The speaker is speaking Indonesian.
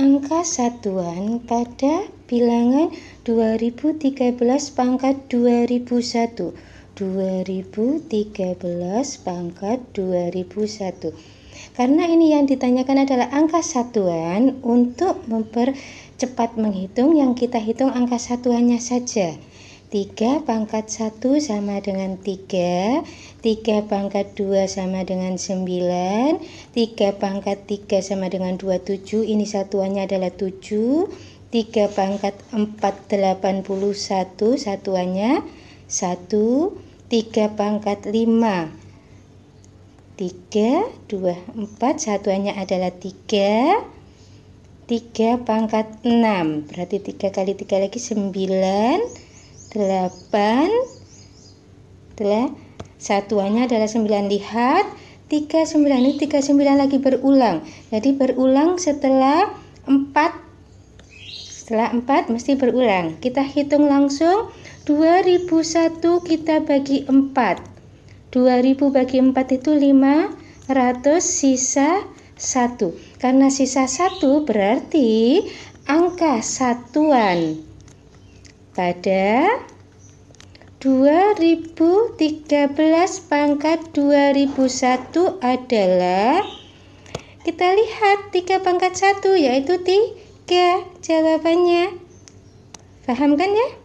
angka satuan pada bilangan 2013 pangkat 2001 2013 pangkat 2001 karena ini yang ditanyakan adalah angka satuan untuk mempercepat menghitung yang kita hitung angka satuannya saja 3 pangkat 1 sama dengan 3 3 pangkat 2 sama dengan 9 3 pangkat 3 sama dengan 27 ini satuannya adalah 7 3 pangkat 4 81 satuannya 1 3 pangkat 5 3, 2, 4 satuannya adalah 3 3 pangkat 6 berarti 3 kali 3 lagi 9 9 8 adalah satuannya adalah 9 lihat 39 ini 39 lagi berulang jadi berulang setelah 4 setelah 4 mesti berulang kita hitung langsung 2001 kita bagi 4 2000 bagi 4 itu 500 sisa 1 karena sisa 1 berarti angka satuan pada 2013 pangkat 2001 adalah kita lihat tiga pangkat satu yaitu tiga jawabannya paham kan ya